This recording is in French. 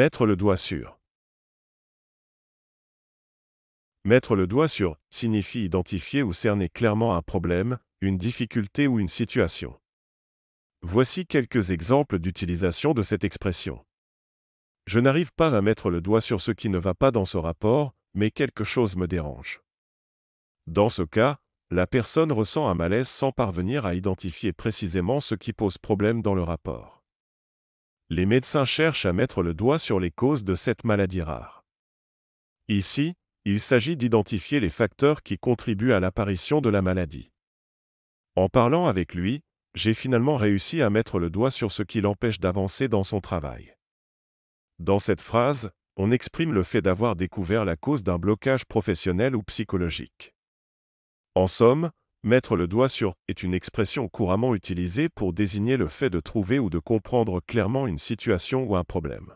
Mettre le doigt sur. Mettre le doigt sur signifie identifier ou cerner clairement un problème, une difficulté ou une situation. Voici quelques exemples d'utilisation de cette expression. Je n'arrive pas à mettre le doigt sur ce qui ne va pas dans ce rapport, mais quelque chose me dérange. Dans ce cas, la personne ressent un malaise sans parvenir à identifier précisément ce qui pose problème dans le rapport les médecins cherchent à mettre le doigt sur les causes de cette maladie rare. Ici, il s'agit d'identifier les facteurs qui contribuent à l'apparition de la maladie. En parlant avec lui, j'ai finalement réussi à mettre le doigt sur ce qui l'empêche d'avancer dans son travail. Dans cette phrase, on exprime le fait d'avoir découvert la cause d'un blocage professionnel ou psychologique. En somme, Mettre le doigt sur est une expression couramment utilisée pour désigner le fait de trouver ou de comprendre clairement une situation ou un problème.